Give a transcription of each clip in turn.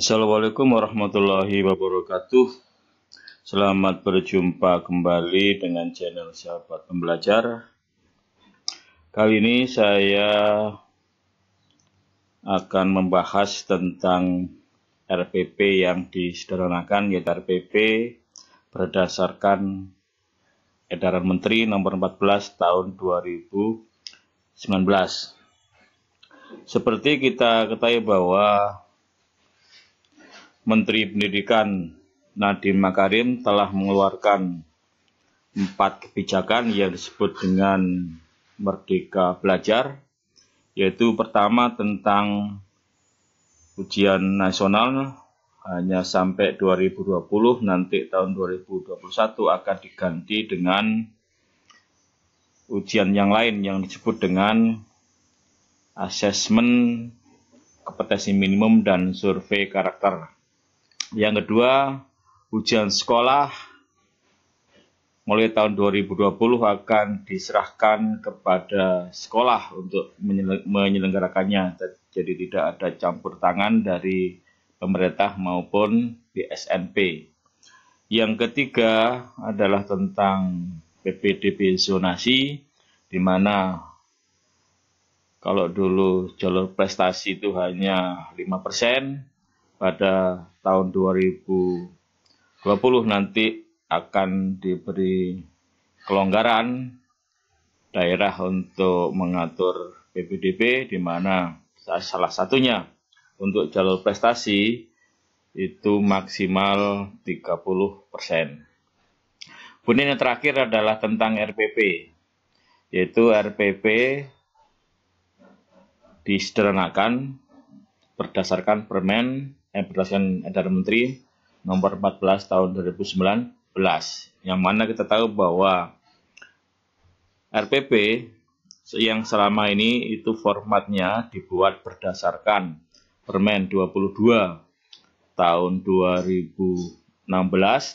Assalamualaikum warahmatullahi wabarakatuh. Selamat berjumpa kembali dengan channel Sahabat Pembelajar. Kali ini saya akan membahas tentang RPP yang disederhanakan yaitu RPP berdasarkan Edaran Menteri Nomor 14 Tahun 2019. Seperti kita ketahui bahwa Menteri Pendidikan Nadiem Makarim telah mengeluarkan empat kebijakan yang disebut dengan Merdeka Belajar, yaitu pertama tentang ujian nasional hanya sampai 2020, nanti tahun 2021 akan diganti dengan ujian yang lain yang disebut dengan asesmen kompetensi minimum dan survei karakter. Yang kedua, ujian sekolah mulai tahun 2020 akan diserahkan kepada sekolah untuk menyelenggarakannya. Jadi tidak ada campur tangan dari pemerintah maupun BSNP. Yang ketiga adalah tentang PPDB zonasi, di mana kalau dulu jalur prestasi itu hanya 5%, pada tahun 2020 nanti akan diberi kelonggaran daerah untuk mengatur PPDB di mana salah satunya untuk jalur prestasi itu maksimal 30%. Kemudian yang terakhir adalah tentang RPP, yaitu RPP disederhanakan berdasarkan Permen eh, berdasarkan edaran Menteri nomor 14 tahun 2019 yang mana kita tahu bahwa RPP yang selama ini itu formatnya dibuat berdasarkan Permen 22 tahun 2016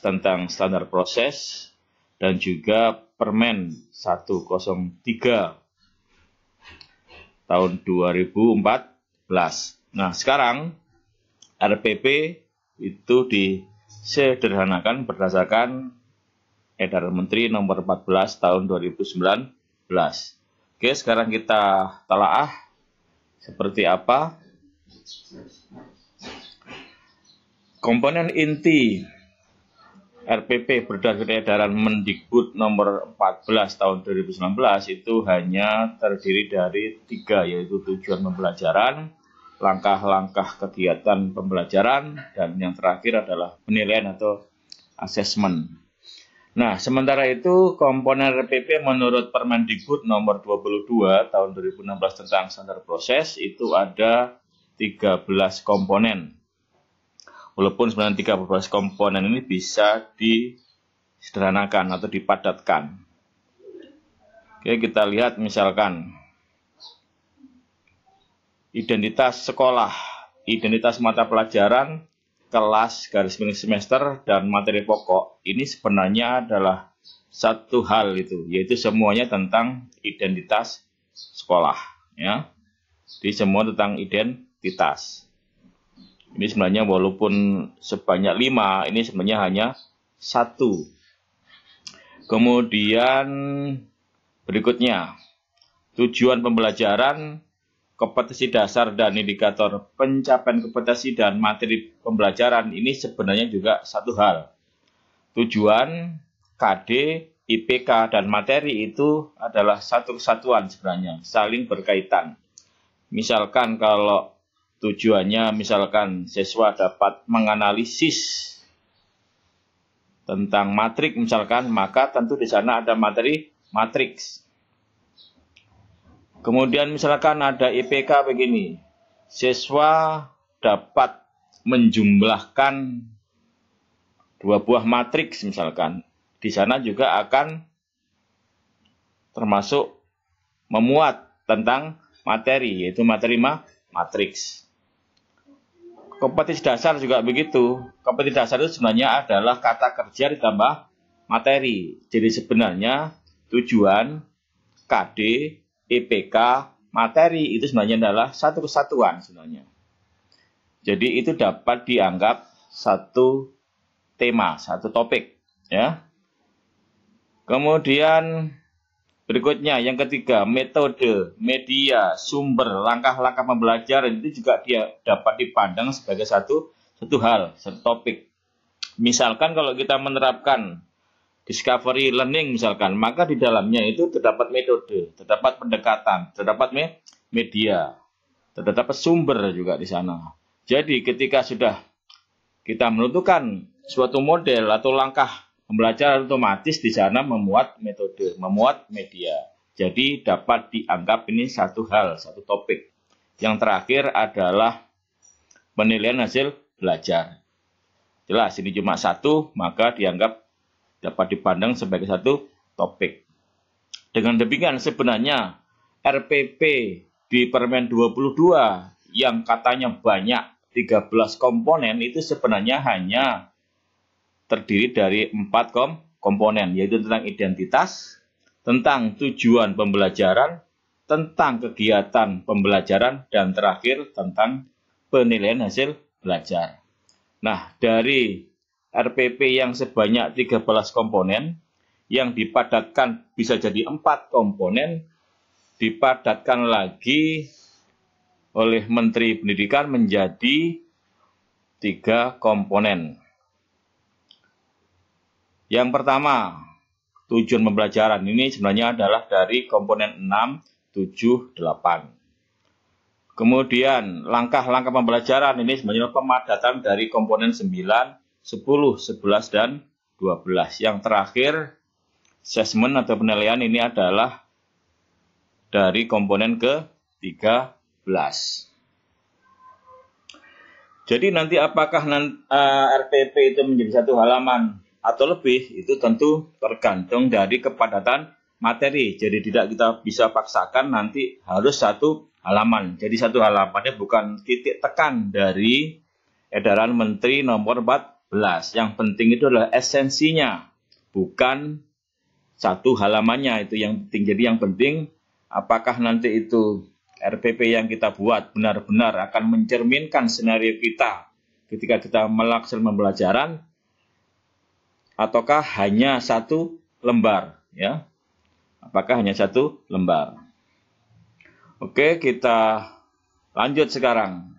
tentang standar proses dan juga Permen 103 tahun 2014. Nah, sekarang RPP itu disederhanakan berdasarkan edaran Menteri nomor 14 tahun 2019. Oke, sekarang kita telaah seperti apa komponen inti RPP berdasarkan edaran Mendikbud nomor 14 tahun 2019 itu hanya terdiri dari tiga yaitu tujuan pembelajaran, langkah-langkah kegiatan pembelajaran dan yang terakhir adalah penilaian atau asesmen. Nah, sementara itu komponen RPP menurut Permendikbud nomor 22 tahun 2016 tentang standar proses itu ada 13 komponen. Walaupun sebenarnya 13 komponen ini bisa disederhanakan atau dipadatkan. Oke, kita lihat misalkan identitas sekolah, identitas mata pelajaran, kelas, garis miring semester, dan materi pokok. Ini sebenarnya adalah satu hal itu, yaitu semuanya tentang identitas sekolah. Ya. Jadi semua tentang identitas. Ini sebenarnya walaupun sebanyak lima, ini sebenarnya hanya satu. Kemudian berikutnya, tujuan pembelajaran kompetensi dasar dan indikator pencapaian kompetensi dan materi pembelajaran ini sebenarnya juga satu hal. Tujuan KD, IPK, dan materi itu adalah satu kesatuan sebenarnya, saling berkaitan. Misalkan kalau tujuannya misalkan siswa dapat menganalisis tentang matriks misalkan, maka tentu di sana ada materi matriks Kemudian misalkan ada IPK begini, siswa dapat menjumlahkan dua buah matriks misalkan. Di sana juga akan termasuk memuat tentang materi, yaitu materi ma matriks. Kompetisi dasar juga begitu. Kompetisi dasar itu sebenarnya adalah kata kerja ditambah materi. Jadi sebenarnya tujuan KD IPK, materi itu sebenarnya adalah satu kesatuan sebenarnya. Jadi itu dapat dianggap satu tema, satu topik ya. Kemudian berikutnya yang ketiga metode, media, sumber, langkah-langkah pembelajaran itu juga dia dapat dipandang sebagai satu satu hal, satu topik. Misalkan kalau kita menerapkan discovery learning misalkan, maka di dalamnya itu terdapat metode, terdapat pendekatan, terdapat me media, terdapat sumber juga di sana. Jadi ketika sudah kita menentukan suatu model atau langkah pembelajaran otomatis di sana memuat metode, memuat media. Jadi dapat dianggap ini satu hal, satu topik. Yang terakhir adalah penilaian hasil belajar. Jelas ini cuma satu, maka dianggap dapat dipandang sebagai satu topik. Dengan demikian sebenarnya RPP di Permen 22 yang katanya banyak 13 komponen itu sebenarnya hanya terdiri dari 4 kom komponen yaitu tentang identitas, tentang tujuan pembelajaran, tentang kegiatan pembelajaran dan terakhir tentang penilaian hasil belajar. Nah, dari RPP yang sebanyak 13 komponen yang dipadatkan bisa jadi 4 komponen dipadatkan lagi oleh Menteri Pendidikan menjadi 3 komponen. Yang pertama, tujuan pembelajaran ini sebenarnya adalah dari komponen 6, 7, 8. Kemudian langkah-langkah pembelajaran ini sebenarnya pemadatan dari komponen 9, 10, 11, dan 12. Yang terakhir, assessment atau penilaian ini adalah dari komponen ke 13. Jadi nanti apakah eh, RPP itu menjadi satu halaman atau lebih itu tentu tergantung dari kepadatan materi. Jadi tidak kita bisa paksakan nanti harus satu halaman. Jadi satu halamannya bukan titik tekan dari edaran Menteri nomor 4 yang penting itu adalah esensinya, bukan satu halamannya itu yang penting. Jadi yang penting apakah nanti itu RPP yang kita buat benar-benar akan mencerminkan senario kita ketika kita melaksanakan pembelajaran ataukah hanya satu lembar ya apakah hanya satu lembar oke kita lanjut sekarang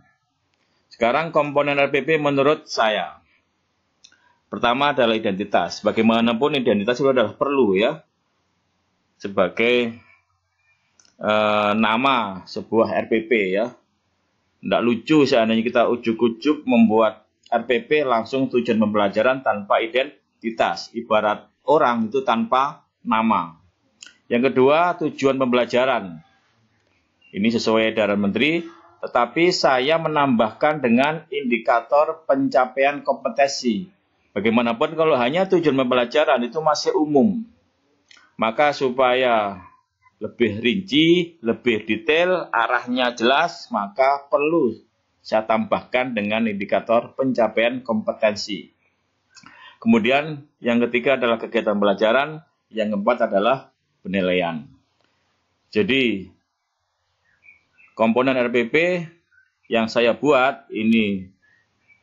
sekarang komponen RPP menurut saya Pertama adalah identitas. Bagaimanapun identitas itu adalah perlu ya sebagai e, nama sebuah RPP ya. Tidak lucu seandainya kita ujuk-ujuk membuat RPP langsung tujuan pembelajaran tanpa identitas. Ibarat orang itu tanpa nama. Yang kedua tujuan pembelajaran. Ini sesuai edaran Menteri tetapi saya menambahkan dengan indikator pencapaian kompetensi Bagaimanapun kalau hanya tujuan pembelajaran itu masih umum. Maka supaya lebih rinci, lebih detail, arahnya jelas, maka perlu saya tambahkan dengan indikator pencapaian kompetensi. Kemudian yang ketiga adalah kegiatan pelajaran, yang keempat adalah penilaian. Jadi komponen RPP yang saya buat ini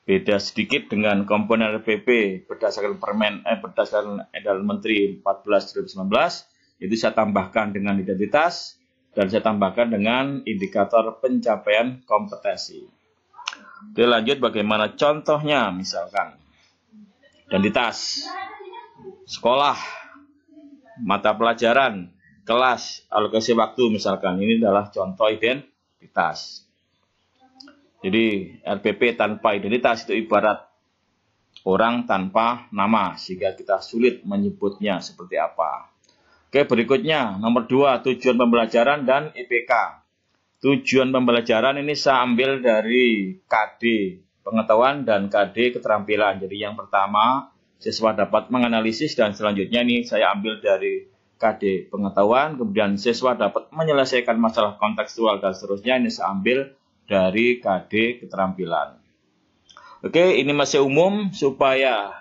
Beda sedikit dengan komponen RPP berdasarkan permen eh, berdasarkan edaran Menteri 14 2019 itu saya tambahkan dengan identitas dan saya tambahkan dengan indikator pencapaian kompetensi. Oke, lanjut bagaimana contohnya misalkan identitas sekolah mata pelajaran kelas alokasi waktu misalkan ini adalah contoh identitas jadi RPP tanpa identitas itu ibarat orang tanpa nama sehingga kita sulit menyebutnya seperti apa. Oke, berikutnya nomor dua tujuan pembelajaran dan IPK. Tujuan pembelajaran ini saya ambil dari KD pengetahuan dan KD keterampilan. Jadi yang pertama siswa dapat menganalisis dan selanjutnya ini saya ambil dari KD pengetahuan, kemudian siswa dapat menyelesaikan masalah kontekstual dan seterusnya ini saya ambil dari KD keterampilan. Oke, ini masih umum supaya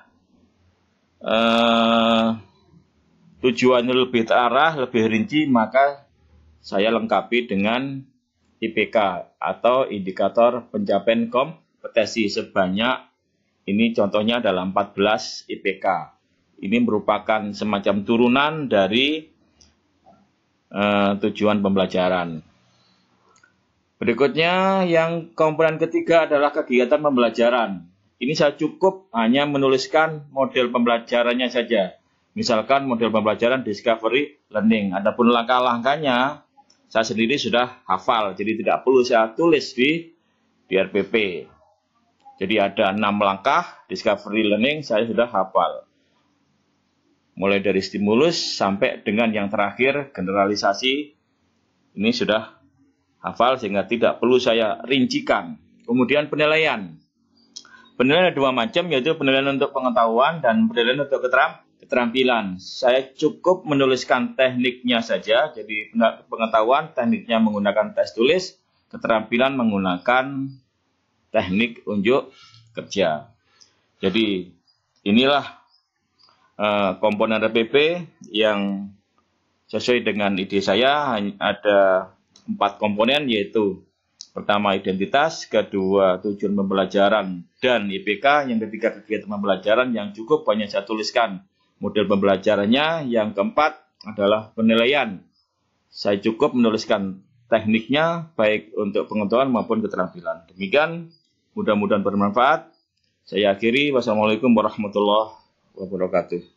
uh, tujuannya lebih terarah, lebih rinci, maka saya lengkapi dengan IPK atau indikator pencapaian kompetensi sebanyak ini contohnya dalam 14 IPK. Ini merupakan semacam turunan dari uh, tujuan pembelajaran. Berikutnya yang komponen ketiga adalah kegiatan pembelajaran. Ini saya cukup hanya menuliskan model pembelajarannya saja. Misalkan model pembelajaran Discovery Learning. Adapun langkah-langkahnya saya sendiri sudah hafal, jadi tidak perlu saya tulis di di RPP. Jadi ada enam langkah Discovery Learning saya sudah hafal. Mulai dari stimulus sampai dengan yang terakhir generalisasi ini sudah hafal sehingga tidak perlu saya rincikan. Kemudian penilaian. Penilaian ada dua macam yaitu penilaian untuk pengetahuan dan penilaian untuk keterampilan. Saya cukup menuliskan tekniknya saja. Jadi pengetahuan tekniknya menggunakan tes tulis, keterampilan menggunakan teknik unjuk kerja. Jadi inilah uh, komponen RPP yang sesuai dengan ide saya hanya ada empat komponen yaitu pertama identitas, kedua tujuan pembelajaran dan IPK, yang ketiga kegiatan pembelajaran yang cukup banyak saya tuliskan. Model pembelajarannya yang keempat adalah penilaian. Saya cukup menuliskan tekniknya baik untuk pengetahuan maupun keterampilan. Demikian, mudah-mudahan bermanfaat. Saya akhiri. Wassalamualaikum warahmatullahi wabarakatuh.